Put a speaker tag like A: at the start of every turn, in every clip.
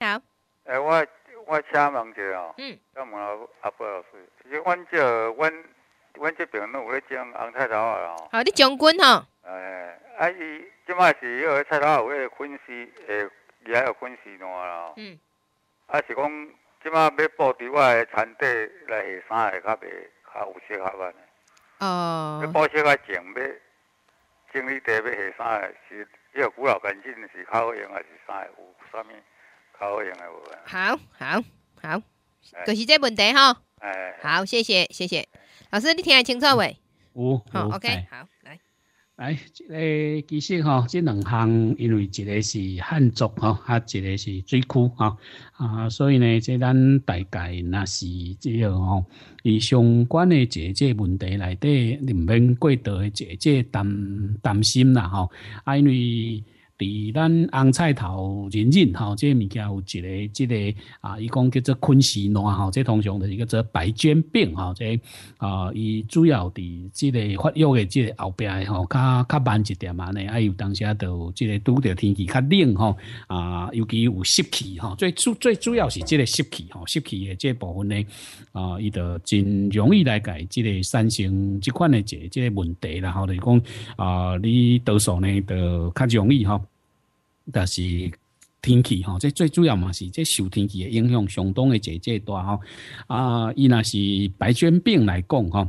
A: 好。哎，我我请问者哦，嗯，叫芒阿伯老师。其实，阮这阮阮这边有咧种红菜头啊，哦。好，你将军吼。哎，啊伊即马是迄个菜头有迄个粉丝，哎，也有粉丝喏啦。嗯。啊，是讲即马要布置我诶田地来下啥会较袂较有适合呢？哦。要布置个种要，种你底要下啥诶，是迄个古老根茎是较好用，还是啥有啥物？好，好，好，就是这问题哈。哎，好，谢谢，谢谢老师，你听得清楚未？有，好，OK，好，来，来，这个其实哈，这两项，因为一个是汉族哈，一个是水库哈，啊，所以呢，这咱大概那是这样哈，以相关的姐姐问题来得，你们贵的姐姐担担心啦哈，因为。伫咱红菜头、人参吼，即个物件有一个、一个啊，伊讲叫做昆士诺吼，即通常就是叫做白绢病吼。即个啊，伊主要伫即个发育嘅即个后边吼，较较慢一点嘛呢。还有当时啊，就即个拄着天气较冷吼啊，尤其有湿气吼，最主最主要是即个湿气吼，湿气嘅即部分呢啊，伊就真容易来解即个产生即款嘅即即个问题啦。吼，就是讲啊，你多数呢，就较容易吼。但是天气吼，这最主要嘛是这受天气的影响相当的姐姐大吼啊！伊那是白血病来讲吼。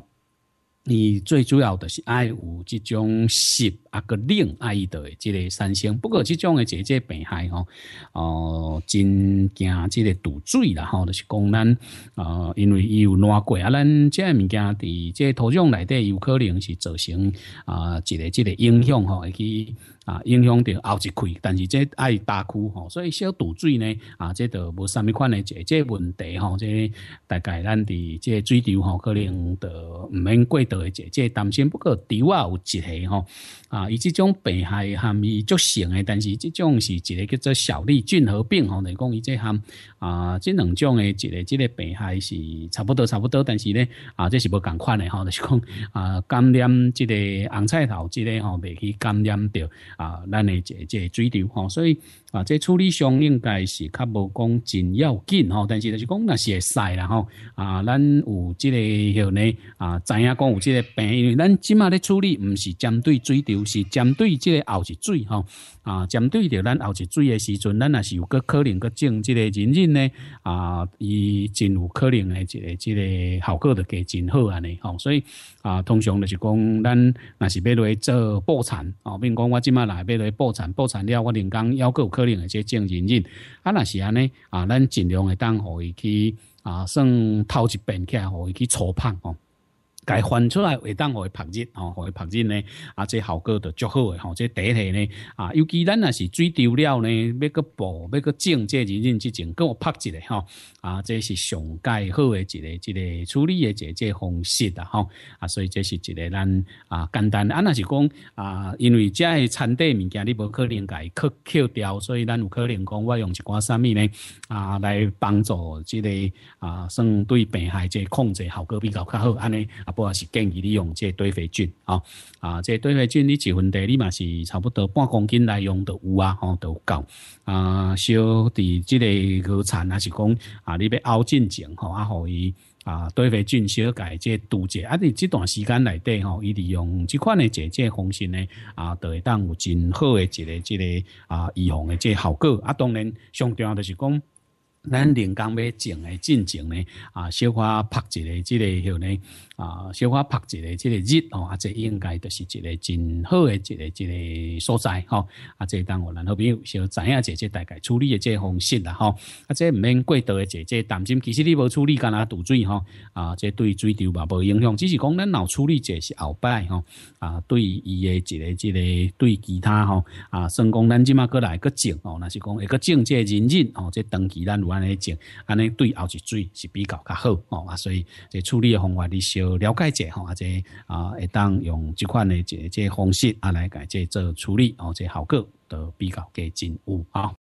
A: 你最主要的是爱有这种湿啊个冷爱的这个三心，不过这种的姐姐病害吼，哦，真惊这个堵嘴啦吼，都是讲咱呃，因为伊有暖过啊，咱这物件的这土壤内底有可能是造成啊，一个这个影响吼，以啊，影响到后一季，但是这爱大区吼，所以小堵水呢啊，这都无什么款的这个这问题吼，这大概咱的这水流吼，可能都唔免过贵的这个，这担心不过滴啊有一核吼啊，伊这种病害含伊足性诶，但是这种是一个叫做小粒菌合并吼，来讲伊这含啊，这两种诶一个，这个病害是差不多差不多，但是咧啊，这是无同款的吼，就是讲啊，感染这个红菜头这个吼未去感染到。啊，咱诶，即即水流吼，所以啊，即处理上应该是较无讲真要紧吼，但是就是讲那是会使啦吼。啊，咱有即个吼呢啊，知影讲有即个病，咱即马咧处理，毋是针对水流，是针对即个后期水吼。啊，针对着咱后期水诶时阵，咱也是有个可能，个种即个人忍呢啊，伊真有可能诶，即个即个效果就计真好安尼吼。所以啊，通常就是讲咱若是要来做保产哦，如讲我即马。来要来布产，布产了，我另讲又有可能会做正人员。啊，那是安尼啊，咱尽量会当互伊去啊，算偷一遍起来，互伊去粗判哦。该翻出来会当会拍日吼，会拍日呢，啊，这效果就足好诶吼，这底下呢啊，尤其咱若是水丢了呢，要搁补要搁种，即人认之前跟我拍一个吼，啊，这是上解好诶一个一个处理诶一个方式啊吼，啊，所以这是一个咱啊简单啊那是讲啊，因为即个产地物件你无可能改克去掉，所以咱有可能讲我用一寡啥物呢啊来帮助即个啊算对病害这控制效果比较较好安尼啊。我是建议你用这堆肥菌啊！啊，这堆肥菌你一盆地你嘛是差不多半公斤来用的有啊，吼都够啊。小弟这个鱼产还是讲啊，你别熬进井吼，啊，可以啊。堆肥菌小改这杜绝啊，你这段时间内底吼，伊利用这款的解这方式呢啊，都会当有真好的一个这个啊预防的这效果啊。当然，上重要的是讲咱人工尾井的进井呢啊，小可拍一个这个后呢。啊，小可拍一个，即个日哦，啊，即应该就是一个真好诶，一个一个所在吼。啊，即当我男好朋友小知影姐姐大概处理诶即方式啦吼。啊，即毋免过度诶姐姐担心，其实你无处理干那堵水吼。啊，即对水流吧无影响，只是讲咱老处理者是后摆吼。啊，对伊诶一个一个对其他吼。啊，算讲咱即马过来个种哦，那是讲一个种即人人哦，即长期咱有安尼种，安尼对后期水是比较较好哦。啊，所以即处理诶方法你了解者吼，啊，这啊会当用即款的这这方式啊来改这做处理，或者效果都比较加真有啊。